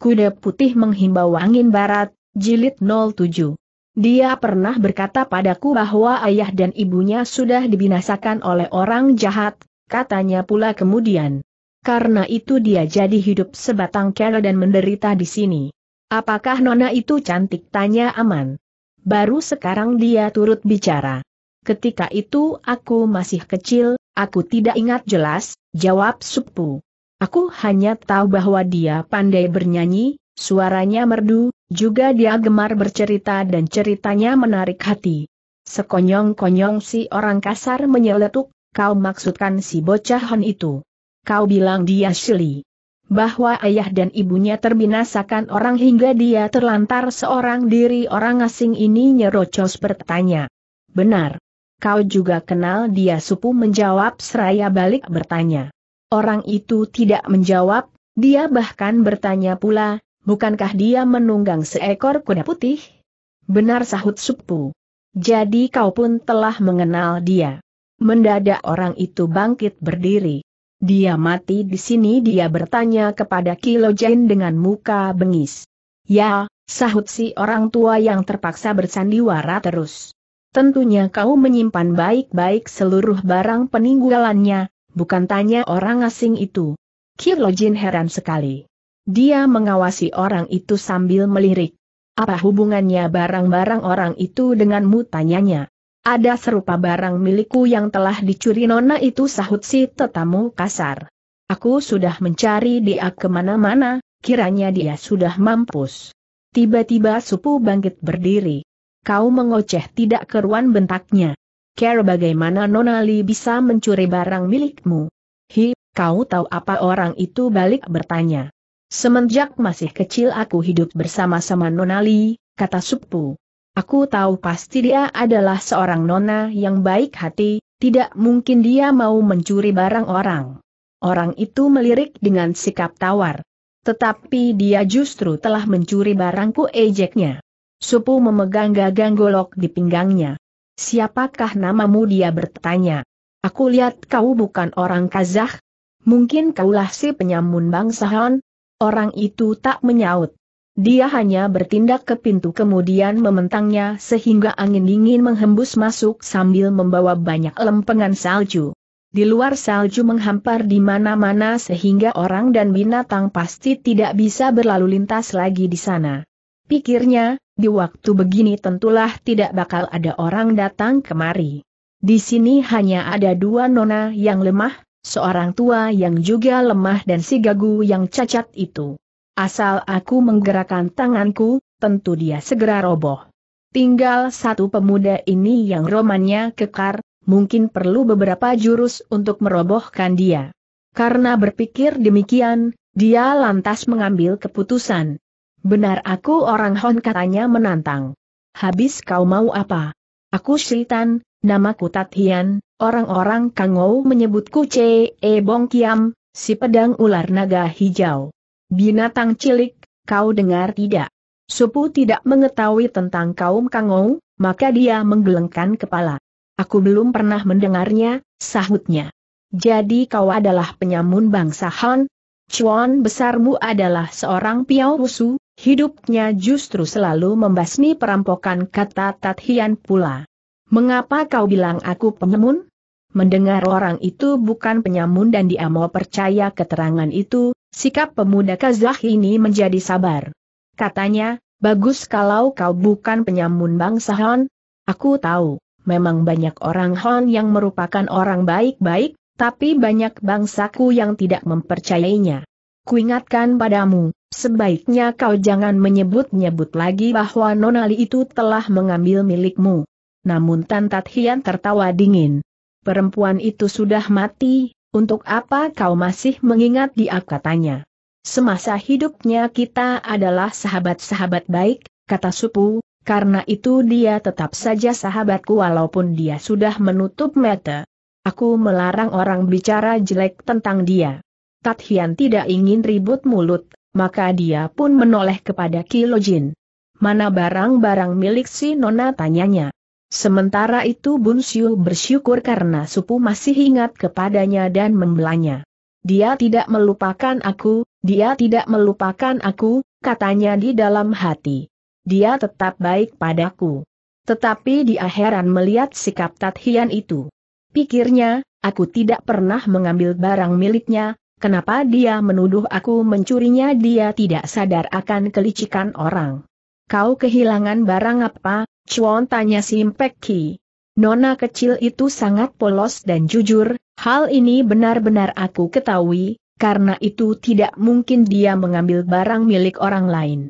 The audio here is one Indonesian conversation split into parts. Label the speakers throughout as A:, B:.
A: Kuda Putih Menghimbau Angin Barat, Jilid 07. Dia pernah berkata padaku bahwa ayah dan ibunya sudah dibinasakan oleh orang jahat, katanya pula kemudian. Karena itu dia jadi hidup sebatang kera dan menderita di sini. Apakah nona itu cantik? Tanya Aman. Baru sekarang dia turut bicara. Ketika itu aku masih kecil, aku tidak ingat jelas, jawab Supu. Aku hanya tahu bahwa dia pandai bernyanyi, suaranya merdu, juga dia gemar bercerita dan ceritanya menarik hati. Sekonyong-konyong si orang kasar menyeletuk, kau maksudkan si bocah Hon itu. Kau bilang dia Shili bahwa ayah dan ibunya terbinasakan orang hingga dia terlantar seorang diri orang asing ini nyerocos bertanya. Benar. Kau juga kenal dia supu menjawab seraya balik bertanya. Orang itu tidak menjawab, dia bahkan bertanya pula, bukankah dia menunggang seekor kuda putih? Benar sahut Supu. Jadi kau pun telah mengenal dia. Mendadak orang itu bangkit berdiri. Dia mati di sini dia bertanya kepada Jain dengan muka bengis. Ya, sahut si orang tua yang terpaksa bersandiwara terus. Tentunya kau menyimpan baik-baik seluruh barang peninggalannya, bukan tanya orang asing itu. Kirlojin heran sekali. Dia mengawasi orang itu sambil melirik. Apa hubungannya barang-barang orang itu denganmu tanyanya? Ada serupa barang milikku yang telah dicuri nona itu sahut si tetamu kasar. Aku sudah mencari dia kemana-mana, kiranya dia sudah mampus. Tiba-tiba Supu bangkit berdiri. Kau mengoceh tidak keruan bentaknya. Care bagaimana Nonali bisa mencuri barang milikmu? Hi, kau tahu apa orang itu balik bertanya. Semenjak masih kecil aku hidup bersama-sama Nonali, kata Supu. Aku tahu pasti dia adalah seorang nona yang baik hati, tidak mungkin dia mau mencuri barang orang. Orang itu melirik dengan sikap tawar. Tetapi dia justru telah mencuri barangku ejeknya. Supu memegang gagang golok di pinggangnya. Siapakah namamu dia bertanya. Aku lihat kau bukan orang Kazakh. Mungkin kaulah si penyamun bangsa Han? Orang itu tak menyaut. Dia hanya bertindak ke pintu kemudian mementangnya sehingga angin dingin menghembus masuk sambil membawa banyak lempengan salju. Di luar salju menghampar di mana-mana sehingga orang dan binatang pasti tidak bisa berlalu lintas lagi di sana. Pikirnya, di waktu begini tentulah tidak bakal ada orang datang kemari. Di sini hanya ada dua nona yang lemah, seorang tua yang juga lemah dan si gagu yang cacat itu. Asal aku menggerakkan tanganku, tentu dia segera roboh. Tinggal satu pemuda ini yang romannya kekar, mungkin perlu beberapa jurus untuk merobohkan dia. Karena berpikir demikian, dia lantas mengambil keputusan. Benar aku orang Hon katanya menantang. Habis kau mau apa? Aku Sultan, namaku Tathian, orang-orang Kangou menyebutku Ce E Bong Kiam, si pedang ular naga hijau. Binatang cilik, kau dengar tidak? Supu tidak mengetahui tentang kaum Kangou, maka dia menggelengkan kepala. Aku belum pernah mendengarnya, sahutnya. Jadi kau adalah penyamun bangsa hon Chuan besarmu adalah seorang piau rusu, Hidupnya justru selalu membasmi perampokan kata Tathian pula. Mengapa kau bilang aku penyamun? Mendengar orang itu bukan penyamun dan dia mau percaya keterangan itu, sikap pemuda Kazah ini menjadi sabar. Katanya, bagus kalau kau bukan penyamun bangsa Hon. Aku tahu, memang banyak orang Hon yang merupakan orang baik-baik, tapi banyak bangsaku yang tidak mempercayainya. Kuingatkan padamu, Sebaiknya kau jangan menyebut-nyebut lagi bahwa Nonali itu telah mengambil milikmu. Namun Tan Tat Hian tertawa dingin. Perempuan itu sudah mati, untuk apa kau masih mengingat dia katanya. Semasa hidupnya kita adalah sahabat-sahabat baik, kata Supu, karena itu dia tetap saja sahabatku walaupun dia sudah menutup mata. Aku melarang orang bicara jelek tentang dia. Tat tidak ingin ribut mulut, maka dia pun menoleh kepada Kilojin. Mana barang-barang milik si Nona tanyanya. Sementara itu Bun Siu bersyukur karena Supu masih ingat kepadanya dan membelanya. Dia tidak melupakan aku, dia tidak melupakan aku, katanya di dalam hati. Dia tetap baik padaku. Tetapi dia heran melihat sikap Tathian itu. Pikirnya, aku tidak pernah mengambil barang miliknya, Kenapa dia menuduh aku mencurinya dia tidak sadar akan kelicikan orang. Kau kehilangan barang apa? Chuan tanya Simpek Ki. Nona kecil itu sangat polos dan jujur, hal ini benar-benar aku ketahui, karena itu tidak mungkin dia mengambil barang milik orang lain.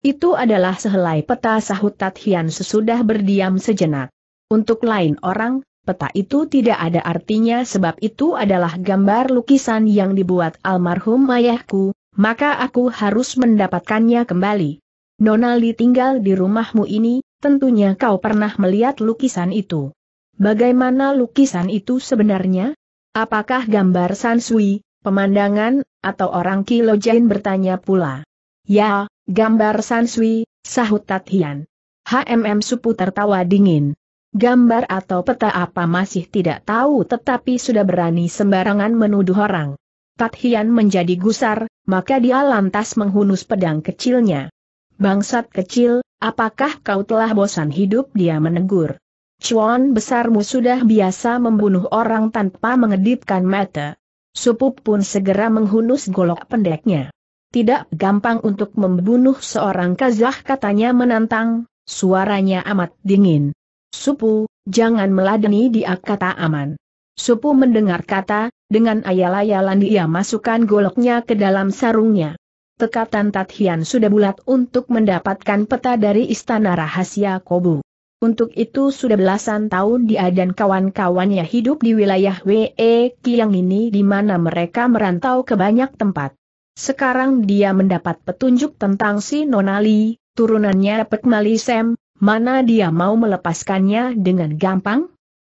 A: Itu adalah sehelai peta sahut Tathian sesudah berdiam sejenak. Untuk lain orang, peta itu tidak ada artinya sebab itu adalah gambar lukisan yang dibuat almarhum ayahku, maka aku harus mendapatkannya kembali. Nonali tinggal di rumahmu ini, tentunya kau pernah melihat lukisan itu. Bagaimana lukisan itu sebenarnya? Apakah gambar Sansui, pemandangan, atau orang kilojain bertanya pula? Ya, gambar Sansui, sahut Tatian. HMM Supu tertawa dingin gambar atau peta apa masih tidak tahu tetapi sudah berani sembarangan menuduh orang. Tat Hian menjadi gusar, maka dia lantas menghunus pedang kecilnya. Bangsat kecil, apakah kau telah bosan hidup dia menegur. Cuan besarmu sudah biasa membunuh orang tanpa mengedipkan mata. Supup pun segera menghunus golok pendeknya. Tidak gampang untuk membunuh seorang kazah katanya menantang, suaranya amat dingin. Supu, jangan meladeni dia kata aman. Supu mendengar kata, dengan ayal-ayalan dia masukkan goloknya ke dalam sarungnya. Tekatan Tathian sudah bulat untuk mendapatkan peta dari istana rahasia Kobu. Untuk itu sudah belasan tahun dia dan kawan-kawannya hidup di wilayah WE Kiang ini di mana mereka merantau ke banyak tempat. Sekarang dia mendapat petunjuk tentang si Nonali, turunannya Pekmali Sem, Mana dia mau melepaskannya dengan gampang?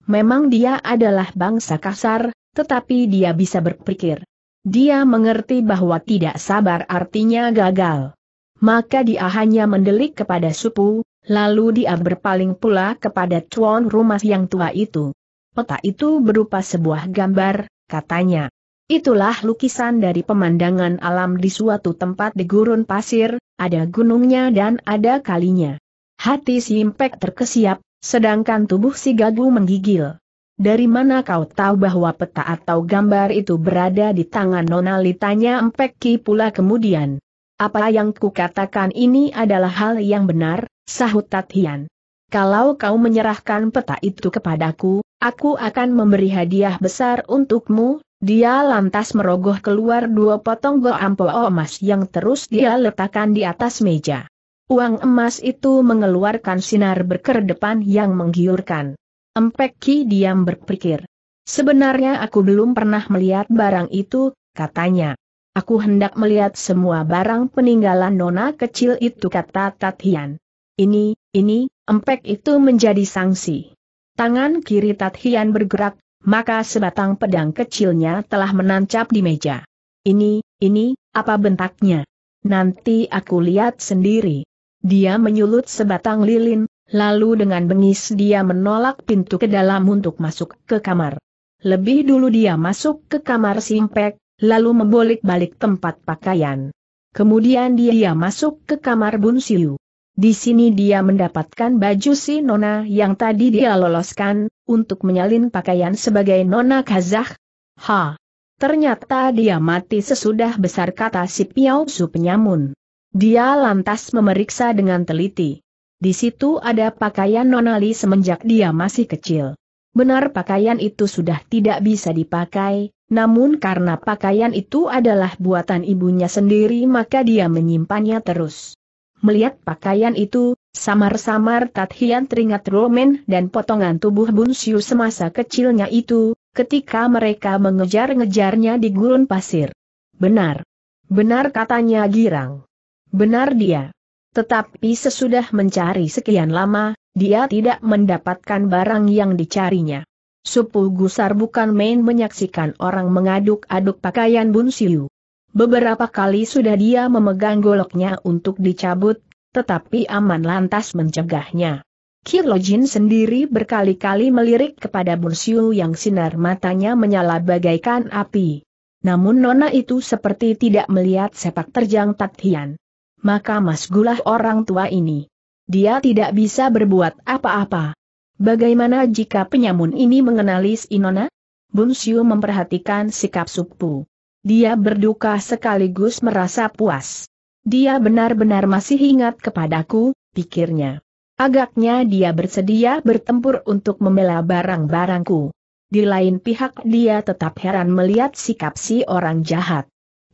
A: Memang dia adalah bangsa kasar, tetapi dia bisa berpikir. Dia mengerti bahwa tidak sabar artinya gagal. Maka dia hanya mendelik kepada supu, lalu dia berpaling pula kepada tuan rumah yang tua itu. Peta itu berupa sebuah gambar, katanya. Itulah lukisan dari pemandangan alam di suatu tempat di gurun pasir, ada gunungnya dan ada kalinya. Hati si impek terkesiap, sedangkan tubuh si gagu menggigil. Dari mana kau tahu bahwa peta atau gambar itu berada di tangan Nona Litanya Empek Ki pula kemudian. Apa yang kukatakan ini adalah hal yang benar, sahut Tatian. Kalau kau menyerahkan peta itu kepadaku, aku akan memberi hadiah besar untukmu, dia lantas merogoh keluar dua potong goampo emas yang terus dia letakkan di atas meja. Uang emas itu mengeluarkan sinar berkedepan yang menggiurkan. Empek Ki diam berpikir. Sebenarnya aku belum pernah melihat barang itu, katanya. Aku hendak melihat semua barang peninggalan nona kecil itu kata Tathian. Ini, ini, empek itu menjadi sanksi. Tangan kiri Tathian bergerak, maka sebatang pedang kecilnya telah menancap di meja. Ini, ini, apa bentaknya? Nanti aku lihat sendiri. Dia menyulut sebatang lilin, lalu dengan bengis dia menolak pintu ke dalam untuk masuk ke kamar. Lebih dulu dia masuk ke kamar Simpek, lalu membolik-balik tempat pakaian. Kemudian dia masuk ke kamar Bun Siu. Di sini dia mendapatkan baju si Nona yang tadi dia loloskan, untuk menyalin pakaian sebagai Nona Kazakh. Ha! Ternyata dia mati sesudah besar kata si Piao Su penyamun. Dia lantas memeriksa dengan teliti. Di situ ada pakaian Nonali semenjak dia masih kecil. Benar pakaian itu sudah tidak bisa dipakai, namun karena pakaian itu adalah buatan ibunya sendiri maka dia menyimpannya terus. Melihat pakaian itu, samar-samar Tathian teringat Roman dan potongan tubuh Bunsiu semasa kecilnya itu, ketika mereka mengejar-ngejarnya di gurun pasir. Benar. Benar katanya Girang. Benar dia. Tetapi sesudah mencari sekian lama, dia tidak mendapatkan barang yang dicarinya. Supuh Gusar bukan main menyaksikan orang mengaduk-aduk pakaian Bun Siu. Beberapa kali sudah dia memegang goloknya untuk dicabut, tetapi Aman lantas mencegahnya. Kirlojin sendiri berkali-kali melirik kepada Bun Siu yang sinar matanya menyala bagaikan api. Namun nona itu seperti tidak melihat sepak terjang Tatian maka masgulah orang tua ini. Dia tidak bisa berbuat apa-apa. Bagaimana jika penyamun ini mengenali Inona? Bunshiu memperhatikan sikap Supu. Dia berduka sekaligus merasa puas. Dia benar-benar masih ingat kepadaku, pikirnya. Agaknya dia bersedia bertempur untuk membela barang-barangku. Di lain pihak dia tetap heran melihat sikap si orang jahat.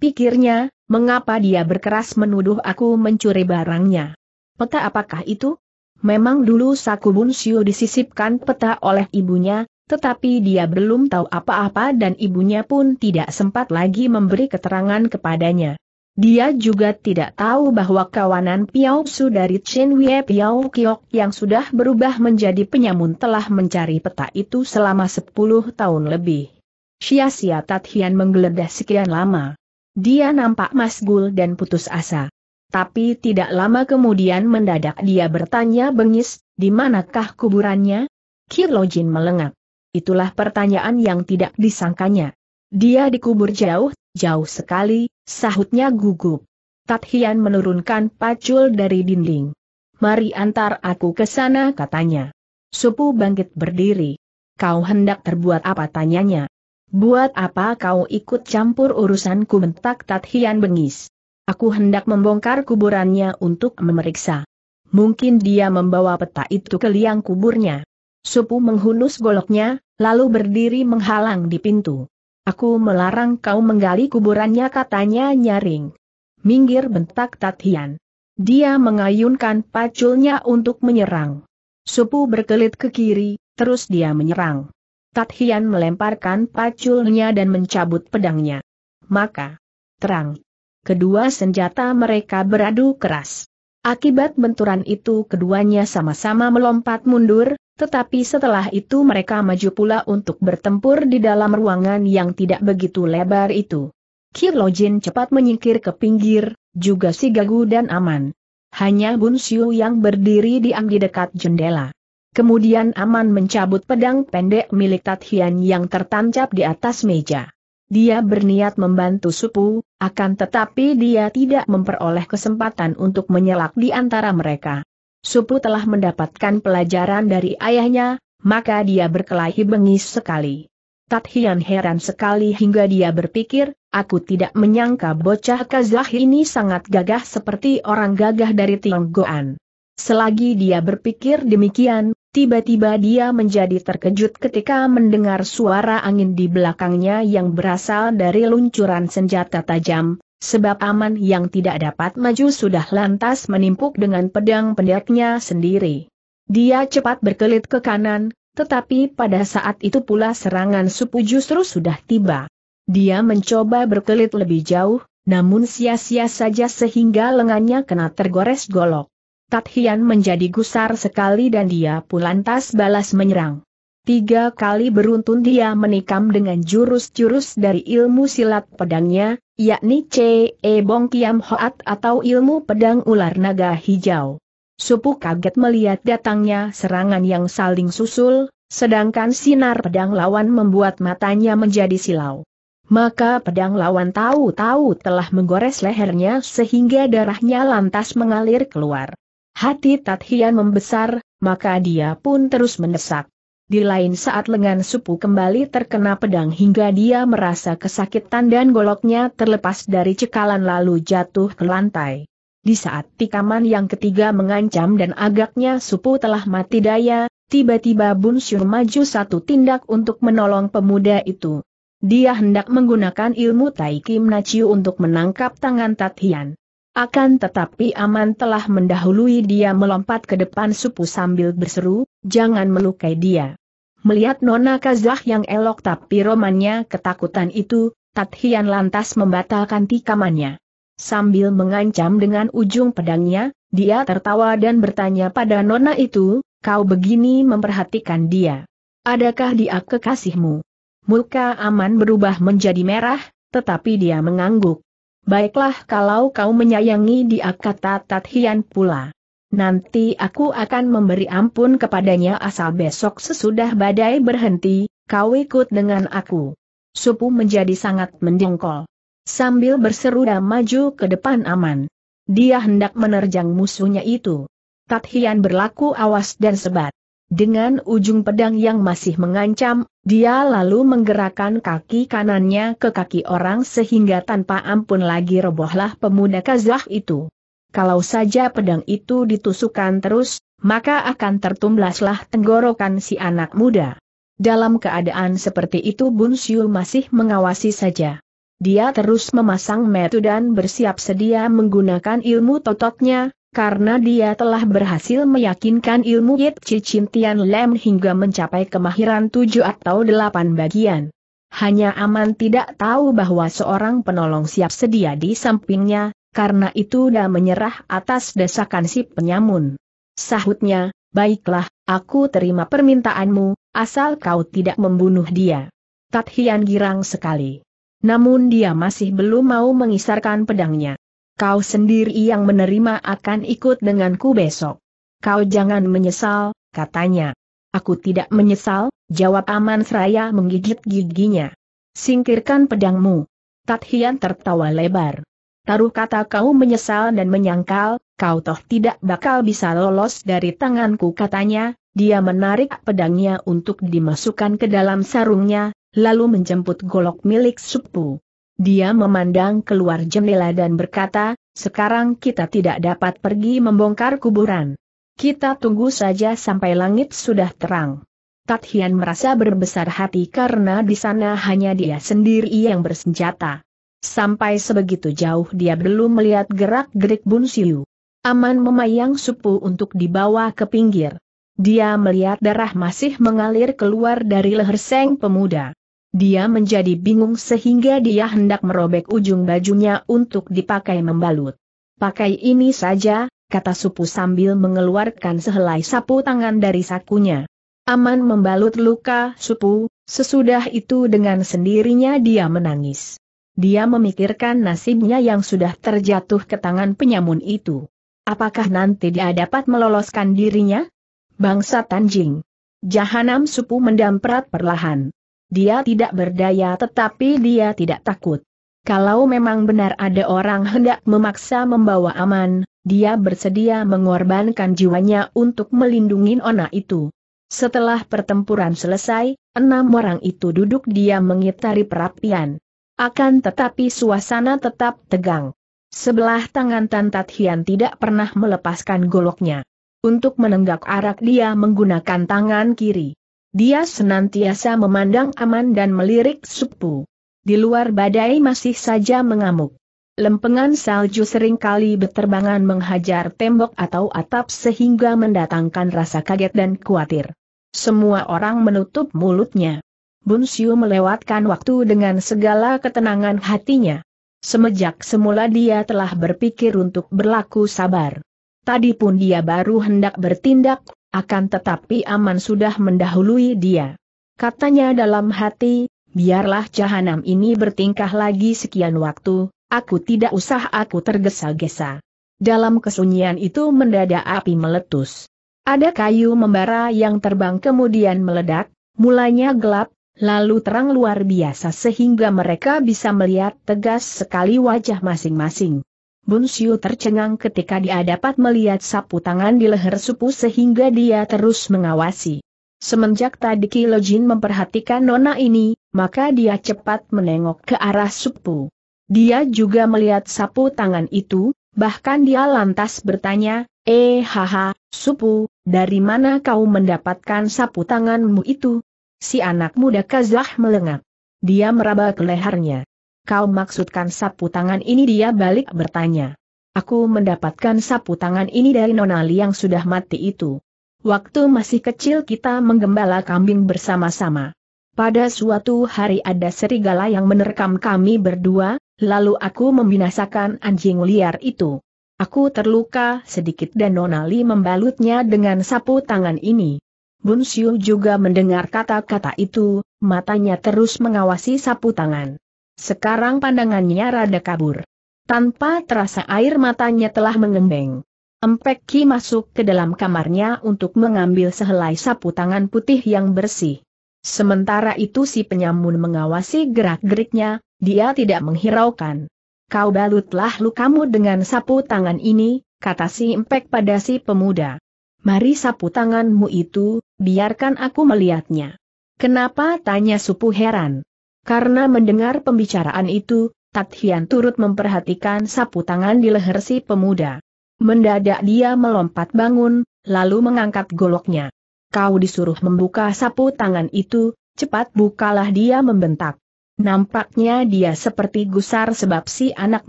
A: Pikirnya, Mengapa dia berkeras menuduh aku mencuri barangnya? Peta apakah itu? Memang dulu Saku Bunsyu disisipkan peta oleh ibunya, tetapi dia belum tahu apa-apa dan ibunya pun tidak sempat lagi memberi keterangan kepadanya. Dia juga tidak tahu bahwa kawanan Piao Su dari Chen Wei Piao Kiok yang sudah berubah menjadi penyamun telah mencari peta itu selama 10 tahun lebih. Sia-sia Tat Hian menggeledah sekian lama. Dia nampak masgul dan putus asa. Tapi tidak lama kemudian mendadak dia bertanya bengis, di manakah kuburannya? Kirlojin melengak. Itulah pertanyaan yang tidak disangkanya. Dia dikubur jauh, jauh sekali, sahutnya gugup. Tathian menurunkan pacul dari dinding. Mari antar aku ke sana katanya. Supu bangkit berdiri. Kau hendak terbuat apa tanyanya? Buat apa kau ikut campur urusanku bentak Tathian bengis. Aku hendak membongkar kuburannya untuk memeriksa. Mungkin dia membawa peta itu ke liang kuburnya. Supu menghunus goloknya, lalu berdiri menghalang di pintu. Aku melarang kau menggali kuburannya katanya nyaring. Minggir bentak Tathian. Dia mengayunkan paculnya untuk menyerang. Supu berkelit ke kiri, terus dia menyerang. Tat Hian melemparkan paculnya dan mencabut pedangnya. Maka, terang. Kedua senjata mereka beradu keras. Akibat benturan itu keduanya sama-sama melompat mundur, tetapi setelah itu mereka maju pula untuk bertempur di dalam ruangan yang tidak begitu lebar itu. Kirlojin cepat menyingkir ke pinggir, juga si Gagu dan Aman. Hanya Bun Xiu yang berdiri diam di dekat jendela. Kemudian Aman mencabut pedang pendek milik Tatian yang tertancap di atas meja. Dia berniat membantu Supu, akan tetapi dia tidak memperoleh kesempatan untuk menyelak di antara mereka. Supu telah mendapatkan pelajaran dari ayahnya, maka dia berkelahi bengis sekali. Tatian heran sekali hingga dia berpikir, aku tidak menyangka bocah Kazah ini sangat gagah seperti orang gagah dari Tionggoan. Selagi dia berpikir demikian, Tiba-tiba dia menjadi terkejut ketika mendengar suara angin di belakangnya yang berasal dari luncuran senjata tajam, sebab aman yang tidak dapat maju sudah lantas menimpuk dengan pedang pendeknya sendiri. Dia cepat berkelit ke kanan, tetapi pada saat itu pula serangan supu justru sudah tiba. Dia mencoba berkelit lebih jauh, namun sia-sia saja sehingga lengannya kena tergores golok. Tathian menjadi gusar sekali dan dia pun lantas balas menyerang. Tiga kali beruntun dia menikam dengan jurus-jurus dari ilmu silat pedangnya, yakni C. E. Bong Kiam Hoat atau ilmu pedang ular naga hijau. Supu kaget melihat datangnya serangan yang saling susul, sedangkan sinar pedang lawan membuat matanya menjadi silau. Maka pedang lawan tahu-tahu telah menggores lehernya sehingga darahnya lantas mengalir keluar. Hati Tathian membesar, maka dia pun terus mendesak. Di lain saat lengan supu kembali terkena pedang hingga dia merasa kesakitan dan goloknya terlepas dari cekalan lalu jatuh ke lantai. Di saat tikaman yang ketiga mengancam dan agaknya supu telah mati daya, tiba-tiba Bun Syur maju satu tindak untuk menolong pemuda itu. Dia hendak menggunakan ilmu Tai Kim Naciu untuk menangkap tangan Tathian. Akan tetapi Aman telah mendahului dia melompat ke depan supu sambil berseru, jangan melukai dia. Melihat Nona Kazah yang elok tapi romannya ketakutan itu, Tathian lantas membatalkan tikamannya. Sambil mengancam dengan ujung pedangnya, dia tertawa dan bertanya pada Nona itu, kau begini memperhatikan dia. Adakah dia kekasihmu? Muka Aman berubah menjadi merah, tetapi dia mengangguk. Baiklah kalau kau menyayangi dia kata Tathian pula. Nanti aku akan memberi ampun kepadanya asal besok sesudah badai berhenti, kau ikut dengan aku. Supu menjadi sangat mendengkol. Sambil berseru dan maju ke depan aman. Dia hendak menerjang musuhnya itu. Tatian berlaku awas dan sebat. Dengan ujung pedang yang masih mengancam, dia lalu menggerakkan kaki kanannya ke kaki orang sehingga tanpa ampun lagi robohlah pemuda Kazah itu. Kalau saja pedang itu ditusukkan terus, maka akan tertumblaslah tenggorokan si anak muda. Dalam keadaan seperti itu Bun Siu masih mengawasi saja. Dia terus memasang metu dan bersiap sedia menggunakan ilmu tototnya, karena dia telah berhasil meyakinkan ilmu Yit Cicin Tian Lem hingga mencapai kemahiran tujuh atau delapan bagian. Hanya Aman tidak tahu bahwa seorang penolong siap sedia di sampingnya, karena itu dah menyerah atas desakan si penyamun. Sahutnya, baiklah, aku terima permintaanmu, asal kau tidak membunuh dia. Tatian girang sekali. Namun dia masih belum mau mengisarkan pedangnya. Kau sendiri yang menerima akan ikut denganku besok. Kau jangan menyesal, katanya. Aku tidak menyesal, jawab Aman Seraya menggigit giginya. Singkirkan pedangmu. Tathian tertawa lebar. Taruh kata kau menyesal dan menyangkal, kau toh tidak bakal bisa lolos dari tanganku katanya, dia menarik pedangnya untuk dimasukkan ke dalam sarungnya, lalu menjemput golok milik Supu. Dia memandang keluar jendela dan berkata, sekarang kita tidak dapat pergi membongkar kuburan. Kita tunggu saja sampai langit sudah terang. Tatian merasa berbesar hati karena di sana hanya dia sendiri yang bersenjata. Sampai sebegitu jauh dia belum melihat gerak-gerik Bun Siu. Aman memayang supu untuk dibawa ke pinggir. Dia melihat darah masih mengalir keluar dari leher seng pemuda. Dia menjadi bingung sehingga dia hendak merobek ujung bajunya untuk dipakai membalut. Pakai ini saja, kata Supu sambil mengeluarkan sehelai sapu tangan dari sakunya. Aman membalut luka Supu, sesudah itu dengan sendirinya dia menangis. Dia memikirkan nasibnya yang sudah terjatuh ke tangan penyamun itu. Apakah nanti dia dapat meloloskan dirinya? Bangsa Tanjing. Jahanam Supu mendamperat perlahan. Dia tidak berdaya tetapi dia tidak takut. Kalau memang benar ada orang hendak memaksa membawa aman, dia bersedia mengorbankan jiwanya untuk melindungi Ona itu. Setelah pertempuran selesai, enam orang itu duduk diam mengitari perapian. Akan tetapi suasana tetap tegang. Sebelah tangan Tan Hian tidak pernah melepaskan goloknya. Untuk menenggak arak dia menggunakan tangan kiri. Dia senantiasa memandang aman dan melirik Supu. Di luar badai masih saja mengamuk. Lempengan salju seringkali berterbangan menghajar tembok atau atap sehingga mendatangkan rasa kaget dan khawatir. Semua orang menutup mulutnya. Bunsiu melewatkan waktu dengan segala ketenangan hatinya. Semejak semula dia telah berpikir untuk berlaku sabar. Tadi pun dia baru hendak bertindak akan tetapi Aman sudah mendahului dia. Katanya dalam hati, biarlah jahanam ini bertingkah lagi sekian waktu, aku tidak usah aku tergesa-gesa. Dalam kesunyian itu mendadak api meletus. Ada kayu membara yang terbang kemudian meledak, mulanya gelap, lalu terang luar biasa sehingga mereka bisa melihat tegas sekali wajah masing-masing. Bunsiu tercengang ketika dia dapat melihat sapu tangan di leher supu sehingga dia terus mengawasi. Semenjak tadi Kilojin memperhatikan nona ini, maka dia cepat menengok ke arah supu. Dia juga melihat sapu tangan itu, bahkan dia lantas bertanya, Eh haha, supu, dari mana kau mendapatkan sapu tanganmu itu? Si anak muda Kazah melengak. Dia meraba ke lehernya kau maksudkan sapu tangan ini dia balik bertanya. Aku mendapatkan sapu tangan ini dari Nonali yang sudah mati itu. Waktu masih kecil kita menggembala kambing bersama-sama. Pada suatu hari ada serigala yang menerkam kami berdua, lalu aku membinasakan anjing liar itu. Aku terluka sedikit dan Nonali membalutnya dengan sapu tangan ini. Bun juga mendengar kata-kata itu, matanya terus mengawasi sapu tangan. Sekarang pandangannya rada kabur. Tanpa terasa air matanya telah mengembeng. Empek Ki masuk ke dalam kamarnya untuk mengambil sehelai sapu tangan putih yang bersih. Sementara itu si penyamun mengawasi gerak-geriknya, dia tidak menghiraukan. Kau balutlah lukamu dengan sapu tangan ini, kata si Empek pada si pemuda. Mari sapu tanganmu itu, biarkan aku melihatnya. Kenapa tanya supu heran. Karena mendengar pembicaraan itu, Tat Hian turut memperhatikan sapu tangan di leher si pemuda. Mendadak dia melompat bangun, lalu mengangkat goloknya. Kau disuruh membuka sapu tangan itu, cepat bukalah dia membentak. Nampaknya dia seperti gusar sebab si anak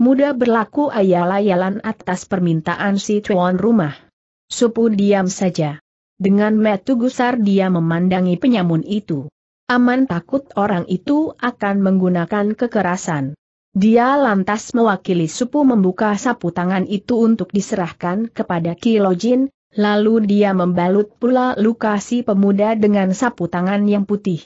A: muda berlaku ayal-ayalan atas permintaan si tuan rumah. Supu diam saja. Dengan metu gusar dia memandangi penyamun itu. Aman takut orang itu akan menggunakan kekerasan. Dia lantas mewakili Supu membuka sapu tangan itu untuk diserahkan kepada Kilojin, lalu dia membalut pula lukasi pemuda dengan sapu tangan yang putih.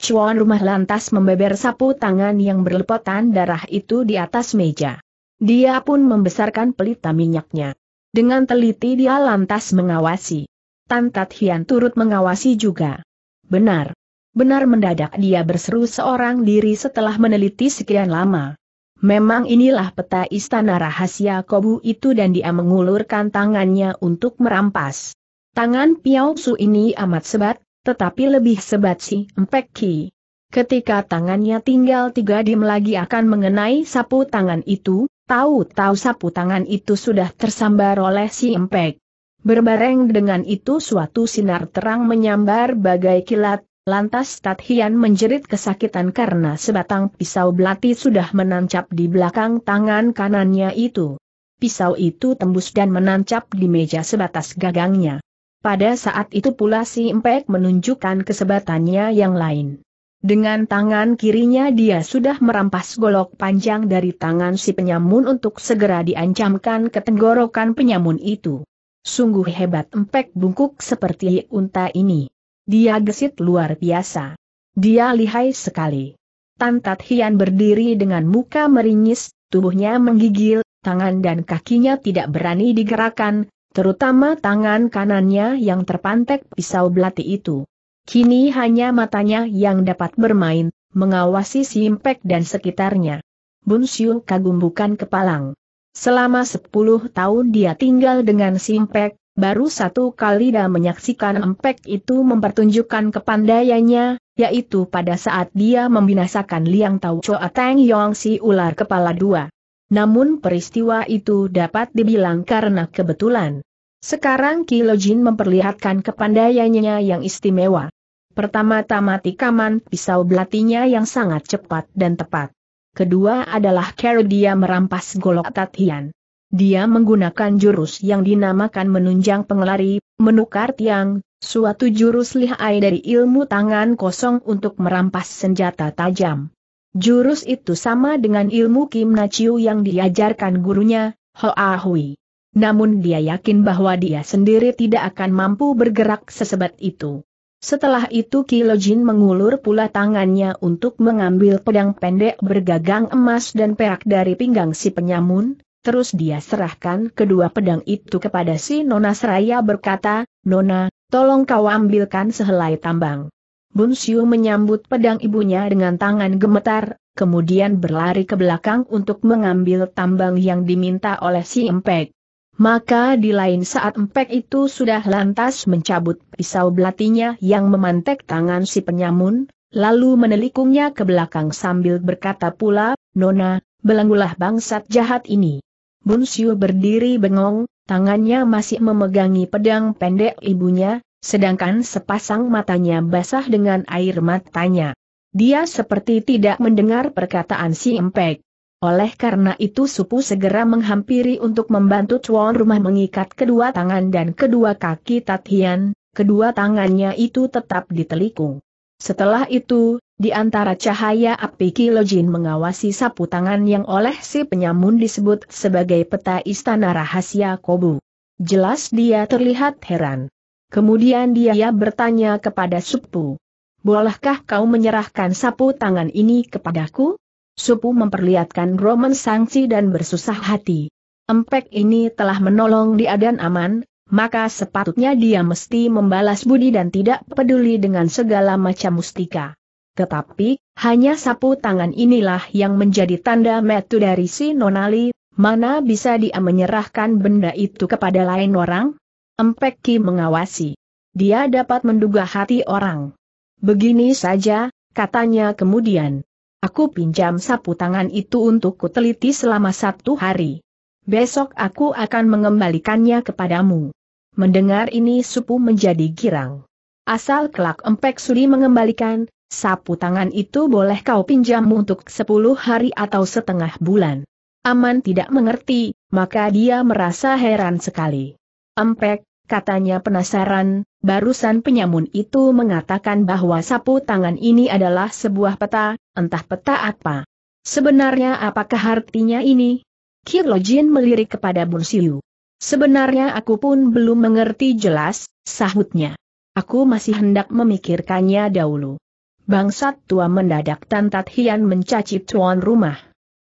A: Cuan rumah lantas membeber sapu tangan yang berlepotan darah itu di atas meja. Dia pun membesarkan pelita minyaknya. Dengan teliti dia lantas mengawasi. Tantat Hian turut mengawasi juga. Benar. Benar mendadak dia berseru seorang diri setelah meneliti sekian lama. Memang inilah peta istana rahasia kobu itu dan dia mengulurkan tangannya untuk merampas. Tangan Piao Su ini amat sebat, tetapi lebih sebat si Empek Ki. Ketika tangannya tinggal tiga dim lagi akan mengenai sapu tangan itu, tahu-tahu sapu tangan itu sudah tersambar oleh si Empek. Berbareng dengan itu suatu sinar terang menyambar bagai kilat, Lantas Tathian menjerit kesakitan karena sebatang pisau belati sudah menancap di belakang tangan kanannya itu. Pisau itu tembus dan menancap di meja sebatas gagangnya. Pada saat itu pula si Empek menunjukkan kesebatannya yang lain. Dengan tangan kirinya dia sudah merampas golok panjang dari tangan si penyamun untuk segera diancamkan ke tenggorokan penyamun itu. Sungguh hebat Empek bungkuk seperti unta ini. Dia gesit luar biasa. Dia lihai sekali. Pantat Hian berdiri dengan muka meringis, tubuhnya menggigil, tangan dan kakinya tidak berani digerakkan, terutama tangan kanannya yang terpantek pisau belati itu. Kini hanya matanya yang dapat bermain, mengawasi Simpek dan sekitarnya. Bun Siu kagum bukan kepalang. Selama 10 tahun dia tinggal dengan Simpek, Baru satu kali dia menyaksikan empek itu mempertunjukkan kepandaiannya, yaitu pada saat dia membinasakan Liang Tau Choa Teng Yong si ular kepala dua. Namun peristiwa itu dapat dibilang karena kebetulan. Sekarang Jin memperlihatkan kepandaiannya yang istimewa. Pertama-tama tikaman pisau belatinya yang sangat cepat dan tepat. Kedua adalah cara dia merampas golok Tatian. Dia menggunakan jurus yang dinamakan menunjang pengelari, menukar tiang, suatu jurus lihai dari ilmu tangan kosong untuk merampas senjata tajam. Jurus itu sama dengan ilmu Kim Naciu yang diajarkan gurunya, Hoa Hui. Namun dia yakin bahwa dia sendiri tidak akan mampu bergerak sesebat itu. Setelah itu Jin mengulur pula tangannya untuk mengambil pedang pendek bergagang emas dan perak dari pinggang si penyamun, Terus dia serahkan kedua pedang itu kepada si Nona Seraya berkata, Nona, tolong kau ambilkan sehelai tambang. Bun Siu menyambut pedang ibunya dengan tangan gemetar, kemudian berlari ke belakang untuk mengambil tambang yang diminta oleh si Empek. Maka di lain saat Empek itu sudah lantas mencabut pisau belatinya yang memantek tangan si penyamun, lalu menelikungnya ke belakang sambil berkata pula, Nona, belenggulah bangsat jahat ini. Bunsiu berdiri bengong, tangannya masih memegangi pedang pendek ibunya, sedangkan sepasang matanya basah dengan air matanya. Dia seperti tidak mendengar perkataan si Empek. Oleh karena itu Supu segera menghampiri untuk membantu Chuan rumah mengikat kedua tangan dan kedua kaki Tatian, kedua tangannya itu tetap ditelikung. Setelah itu, di antara cahaya api Kilojin mengawasi sapu tangan yang oleh si penyamun disebut sebagai peta istana rahasia Kobu. Jelas dia terlihat heran. Kemudian dia bertanya kepada Supu, Bolehkah kau menyerahkan sapu tangan ini kepadaku? Supu memperlihatkan Roman sanksi dan bersusah hati. Empek ini telah menolong dia dan aman, maka sepatutnya dia mesti membalas budi dan tidak peduli dengan segala macam mustika. Tetapi, hanya sapu tangan inilah yang menjadi tanda metu dari si Nonali, mana bisa dia menyerahkan benda itu kepada lain orang? Empek Ki mengawasi. Dia dapat menduga hati orang. Begini saja, katanya kemudian. Aku pinjam sapu tangan itu untuk kuteliti selama satu hari. Besok aku akan mengembalikannya kepadamu. Mendengar ini Supu menjadi girang. Asal kelak Empek sudi mengembalikan, sapu tangan itu boleh kau pinjam untuk sepuluh hari atau setengah bulan. Aman tidak mengerti, maka dia merasa heran sekali. Empek, katanya penasaran, barusan penyamun itu mengatakan bahwa sapu tangan ini adalah sebuah peta, entah peta apa. Sebenarnya apakah artinya ini? Kirlojin melirik kepada Siu. Sebenarnya aku pun belum mengerti jelas, sahutnya. Aku masih hendak memikirkannya dahulu. Bangsat tua mendadak Tantat Hian mencaci tuan rumah.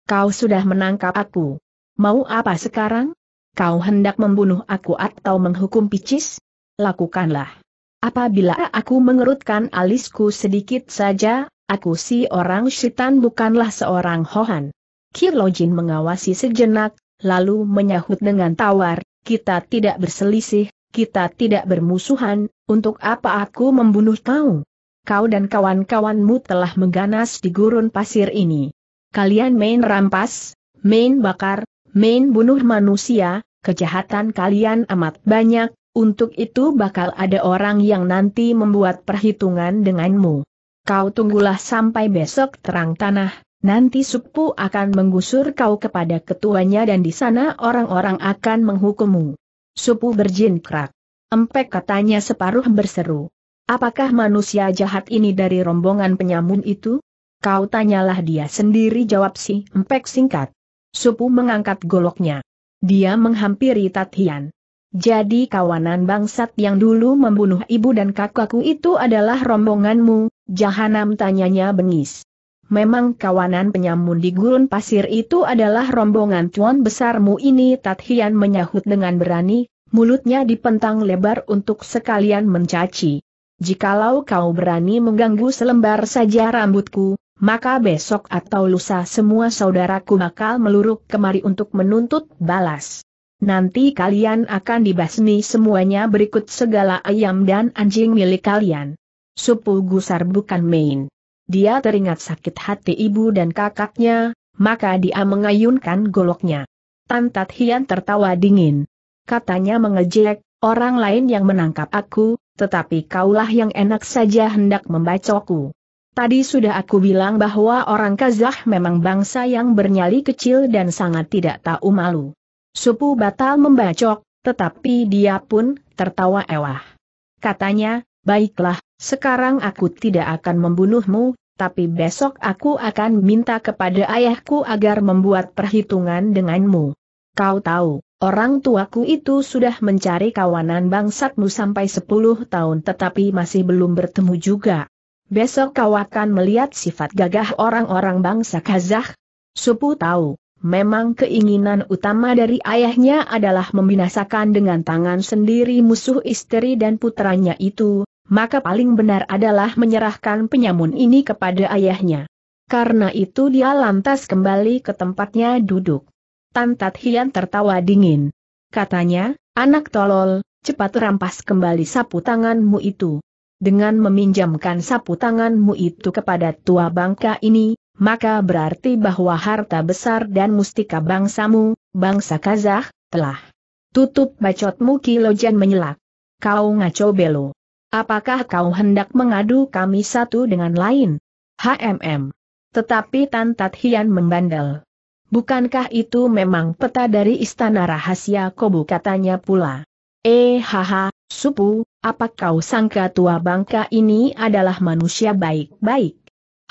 A: Kau sudah menangkap aku. Mau apa sekarang? Kau hendak membunuh aku atau menghukum picis? Lakukanlah. Apabila aku mengerutkan alisku sedikit saja, aku si orang syaitan bukanlah seorang Hohan. Kirlojin mengawasi sejenak, lalu menyahut dengan tawar, kita tidak berselisih, kita tidak bermusuhan, untuk apa aku membunuh kau? kau dan kawan-kawanmu telah mengganas di gurun pasir ini. Kalian main rampas, main bakar, main bunuh manusia, kejahatan kalian amat banyak, untuk itu bakal ada orang yang nanti membuat perhitungan denganmu. Kau tunggulah sampai besok terang tanah, Nanti Supu akan menggusur kau kepada ketuanya dan di sana orang-orang akan menghukummu. Supu berjin krak. Empek katanya separuh berseru. Apakah manusia jahat ini dari rombongan penyamun itu? Kau tanyalah dia sendiri jawab si Empek singkat. Supu mengangkat goloknya. Dia menghampiri Tatian. Jadi kawanan bangsat yang dulu membunuh ibu dan kakakku itu adalah rombonganmu, Jahanam tanyanya bengis. Memang kawanan penyamun di gurun pasir itu adalah rombongan tuan besarmu ini Tathian menyahut dengan berani, mulutnya dipentang lebar untuk sekalian mencaci. Jikalau kau berani mengganggu selembar saja rambutku, maka besok atau lusa semua saudaraku bakal meluruk kemari untuk menuntut balas. Nanti kalian akan dibasmi semuanya berikut segala ayam dan anjing milik kalian. Supu gusar bukan main. Dia teringat sakit hati ibu dan kakaknya, maka dia mengayunkan goloknya. Tantat Hian tertawa dingin. Katanya mengejek, orang lain yang menangkap aku, tetapi kaulah yang enak saja hendak membacoku. Tadi sudah aku bilang bahwa orang Kazah memang bangsa yang bernyali kecil dan sangat tidak tahu malu. Supu batal membacok, tetapi dia pun tertawa ewah. Katanya, baiklah, sekarang aku tidak akan membunuhmu, tapi besok aku akan minta kepada ayahku agar membuat perhitungan denganmu. Kau tahu, Orang tuaku itu sudah mencari kawanan bangsatmu sampai 10 tahun tetapi masih belum bertemu juga. Besok kau akan melihat sifat gagah orang-orang bangsa Kazah. Supu tahu, memang keinginan utama dari ayahnya adalah membinasakan dengan tangan sendiri musuh istri dan putranya itu, maka paling benar adalah menyerahkan penyamun ini kepada ayahnya. Karena itu dia lantas kembali ke tempatnya duduk. Tan Tat Hian tertawa dingin. Katanya, anak tolol, cepat rampas kembali sapu tanganmu itu. Dengan meminjamkan sapu tanganmu itu kepada tua bangka ini, maka berarti bahwa harta besar dan mustika bangsamu, bangsa Kazakh, telah tutup bacotmu Kilojan menyelak. Kau ngaco belo. Apakah kau hendak mengadu kami satu dengan lain? HMM. Tetapi Tan Tat Hian membandel. Bukankah itu memang peta dari istana rahasia Kobu katanya pula? Eh haha, Supu, apa kau sangka tua bangka ini adalah manusia baik-baik?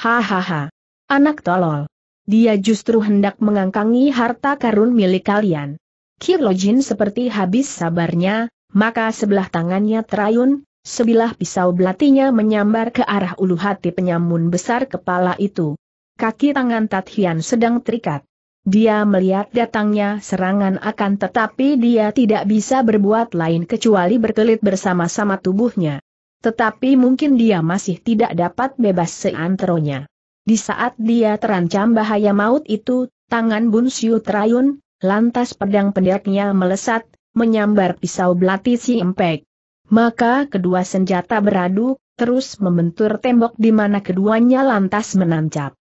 A: Hahaha. Anak tolol. Dia justru hendak mengangkangi harta karun milik kalian. Kirlojin seperti habis sabarnya, maka sebelah tangannya terayun, sebilah pisau belatinya menyambar ke arah ulu hati penyamun besar kepala itu. Kaki tangan Tathian sedang terikat. Dia melihat datangnya serangan akan tetapi dia tidak bisa berbuat lain kecuali berkelit bersama-sama tubuhnya. Tetapi mungkin dia masih tidak dapat bebas seantronya. Di saat dia terancam bahaya maut itu, tangan Bun Bunsiu terayun, lantas pedang pendeknya melesat, menyambar pisau belati si empek. Maka kedua senjata beradu, terus membentur tembok di mana keduanya lantas menancap.